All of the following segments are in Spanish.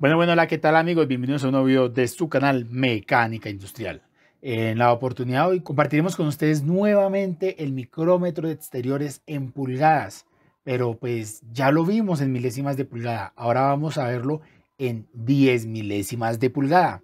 Bueno, bueno, hola, ¿qué tal amigos? Bienvenidos a un nuevo video de su canal Mecánica Industrial. En la oportunidad hoy compartiremos con ustedes nuevamente el micrómetro de exteriores en pulgadas, pero pues ya lo vimos en milésimas de pulgada, ahora vamos a verlo en diez milésimas de pulgada.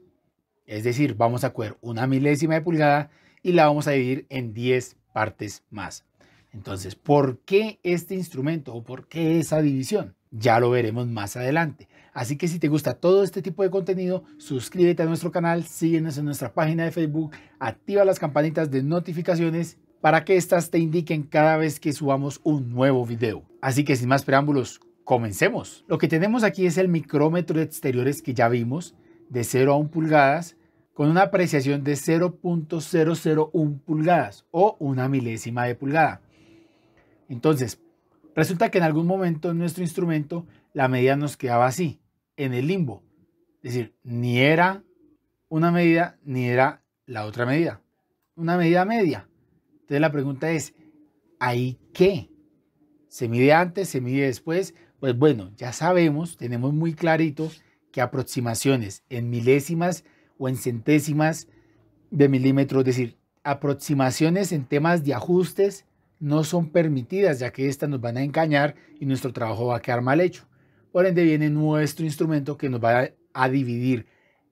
Es decir, vamos a coger una milésima de pulgada y la vamos a dividir en diez partes más. Entonces, ¿por qué este instrumento o por qué esa división? Ya lo veremos más adelante. Así que si te gusta todo este tipo de contenido, suscríbete a nuestro canal, síguenos en nuestra página de Facebook, activa las campanitas de notificaciones para que éstas te indiquen cada vez que subamos un nuevo video. Así que sin más preámbulos, comencemos. Lo que tenemos aquí es el micrómetro de exteriores que ya vimos, de 0 a 1 pulgadas, con una apreciación de 0.001 pulgadas o una milésima de pulgada. Entonces, resulta que en algún momento en nuestro instrumento la medida nos quedaba así, en el limbo. Es decir, ni era una medida ni era la otra medida. Una medida media. Entonces la pregunta es, ¿ahí qué? ¿Se mide antes? ¿Se mide después? Pues bueno, ya sabemos, tenemos muy clarito que aproximaciones en milésimas o en centésimas de milímetros, es decir, aproximaciones en temas de ajustes no son permitidas, ya que estas nos van a engañar y nuestro trabajo va a quedar mal hecho. Por ende viene nuestro instrumento que nos va a dividir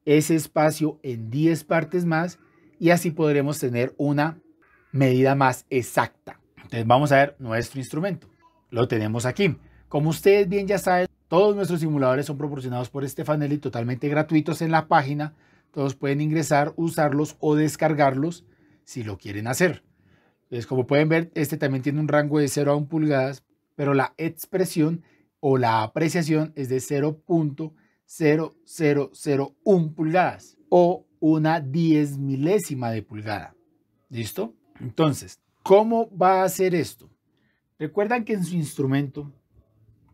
ese espacio en 10 partes más y así podremos tener una medida más exacta. Entonces vamos a ver nuestro instrumento. Lo tenemos aquí. Como ustedes bien ya saben, todos nuestros simuladores son proporcionados por este Stefanelli totalmente gratuitos en la página. Todos pueden ingresar, usarlos o descargarlos si lo quieren hacer. Entonces, como pueden ver, este también tiene un rango de 0 a 1 pulgadas, pero la expresión o la apreciación es de 0.0001 pulgadas o una diez milésima de pulgada. ¿Listo? Entonces, ¿cómo va a hacer esto? Recuerdan que en su instrumento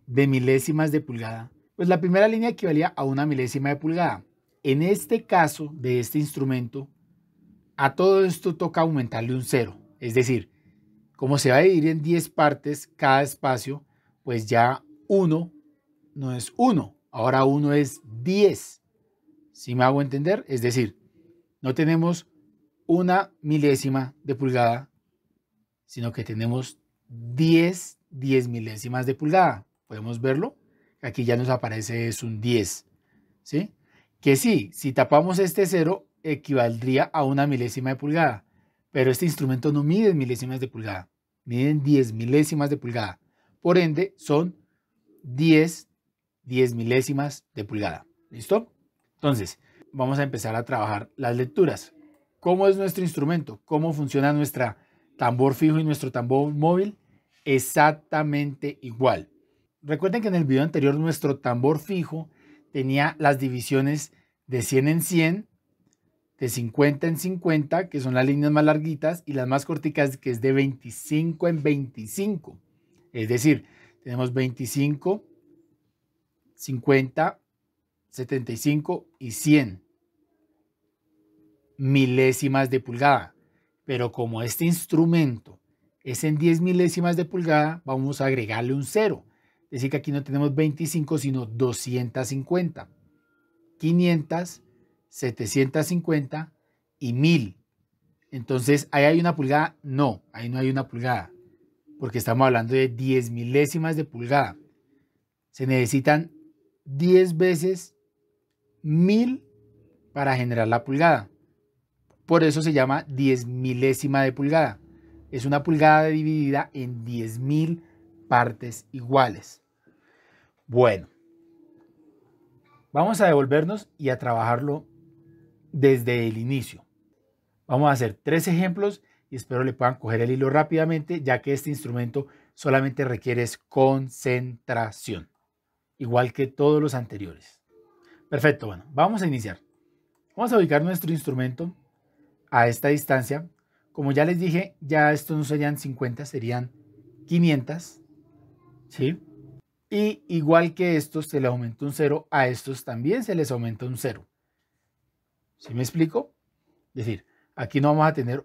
de milésimas de pulgada, pues la primera línea equivalía a una milésima de pulgada. En este caso de este instrumento, a todo esto toca aumentarle un cero. Es decir, como se va a dividir en 10 partes cada espacio, pues ya 1 no es 1, ahora 1 es 10. Si me hago entender, es decir, no tenemos una milésima de pulgada, sino que tenemos 10, 10 milésimas de pulgada. Podemos verlo. Aquí ya nos aparece es un 10. ¿Sí? Que sí, si tapamos este 0, equivaldría a una milésima de pulgada. Pero este instrumento no mide milésimas de pulgada, miden 10 milésimas de pulgada. Por ende, son 10, 10 milésimas de pulgada. ¿Listo? Entonces, vamos a empezar a trabajar las lecturas. ¿Cómo es nuestro instrumento? ¿Cómo funciona nuestro tambor fijo y nuestro tambor móvil? Exactamente igual. Recuerden que en el video anterior nuestro tambor fijo tenía las divisiones de 100 en 100, de 50 en 50, que son las líneas más larguitas, y las más corticas, que es de 25 en 25. Es decir, tenemos 25, 50, 75 y 100 milésimas de pulgada. Pero como este instrumento es en 10 milésimas de pulgada, vamos a agregarle un cero. Es decir, que aquí no tenemos 25, sino 250, 500, 750 y 1000. Entonces, ¿ahí hay una pulgada? No, ahí no hay una pulgada porque estamos hablando de 10 milésimas de pulgada. Se necesitan 10 veces 1000 para generar la pulgada. Por eso se llama 10 milésima de pulgada. Es una pulgada dividida en 10.000 partes iguales. Bueno, vamos a devolvernos y a trabajarlo desde el inicio. Vamos a hacer tres ejemplos y espero le puedan coger el hilo rápidamente, ya que este instrumento solamente requiere concentración, igual que todos los anteriores. Perfecto, bueno, vamos a iniciar. Vamos a ubicar nuestro instrumento a esta distancia. Como ya les dije, ya estos no serían 50, serían 500. ¿Sí? Y igual que estos se le aumentó un cero, a estos también se les aumentó un cero. ¿Sí me explico? Es decir, aquí no vamos a tener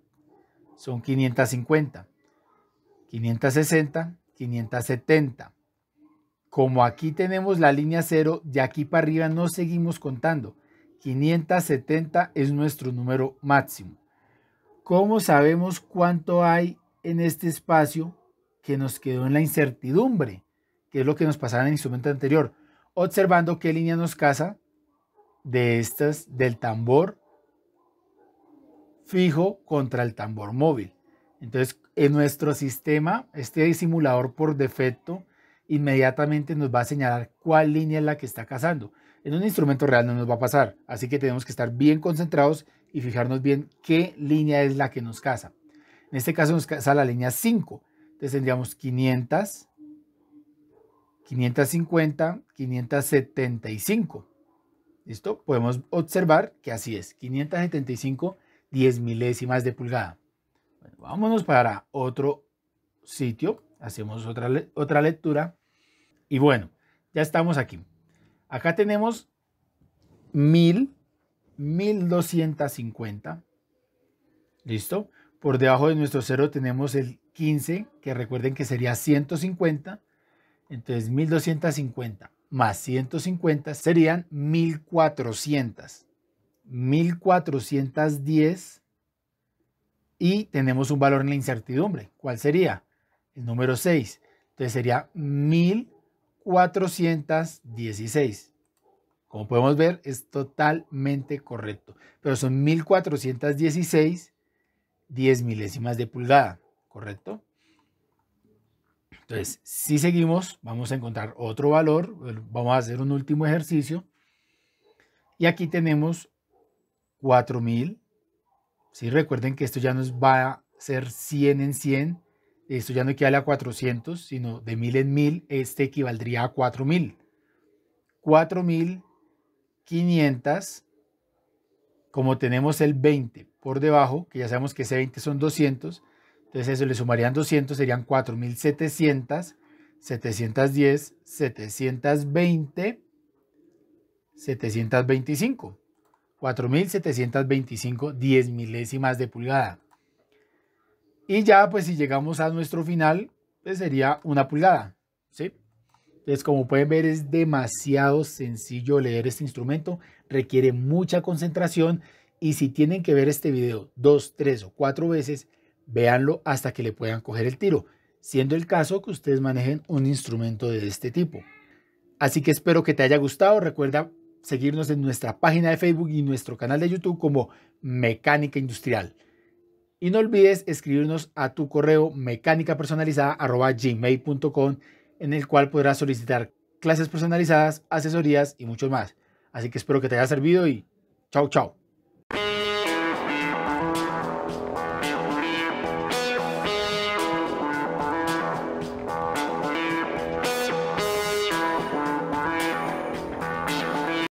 son 550, 560, 570. Como aquí tenemos la línea 0, de aquí para arriba no seguimos contando. 570 es nuestro número máximo. ¿Cómo sabemos cuánto hay en este espacio que nos quedó en la incertidumbre? Que es lo que nos pasaba en el instrumento anterior. Observando qué línea nos casa de estas, del tambor fijo contra el tambor móvil. Entonces, en nuestro sistema, este simulador por defecto inmediatamente nos va a señalar cuál línea es la que está cazando. En un instrumento real no nos va a pasar, así que tenemos que estar bien concentrados y fijarnos bien qué línea es la que nos casa. En este caso nos casa la línea 5, entonces tendríamos 500, 550, 575. ¿Listo? Podemos observar que así es, 575 10 milésimas de pulgada. vámonos para otro sitio, hacemos otra, otra lectura y bueno, ya estamos aquí. Acá tenemos 1000, 1250. ¿Listo? Por debajo de nuestro cero tenemos el 15, que recuerden que sería 150. Entonces 1250 más 150 serían 1400. 1410 y tenemos un valor en la incertidumbre. ¿Cuál sería? El número 6. Entonces sería 1416. Como podemos ver, es totalmente correcto. Pero son 1416 10 milésimas de pulgada, ¿correcto? Entonces, si seguimos, vamos a encontrar otro valor. Vamos a hacer un último ejercicio. Y aquí tenemos 4000. si Recuerden que esto ya no va a ser 100 en 100. Esto ya no equivale a 400, sino de 1000 en 1000, este equivaldría a 4000. 4500, como tenemos el 20 por debajo, que ya sabemos que ese 20 son 200, entonces eso le sumarían 200, serían 4700, 710, 720, 725. 4.725 10 milésimas de pulgada. Y ya, pues si llegamos a nuestro final, pues, sería una pulgada, ¿sí? Entonces, como pueden ver, es demasiado sencillo leer este instrumento, requiere mucha concentración y si tienen que ver este video dos, tres o cuatro veces, véanlo hasta que le puedan coger el tiro, siendo el caso que ustedes manejen un instrumento de este tipo. Así que espero que te haya gustado, recuerda seguirnos en nuestra página de Facebook y nuestro canal de YouTube como Mecánica Industrial. Y no olvides escribirnos a tu correo mecánica personalizada gmail.com en el cual podrás solicitar clases personalizadas, asesorías y mucho más. Así que espero que te haya servido y chao chao.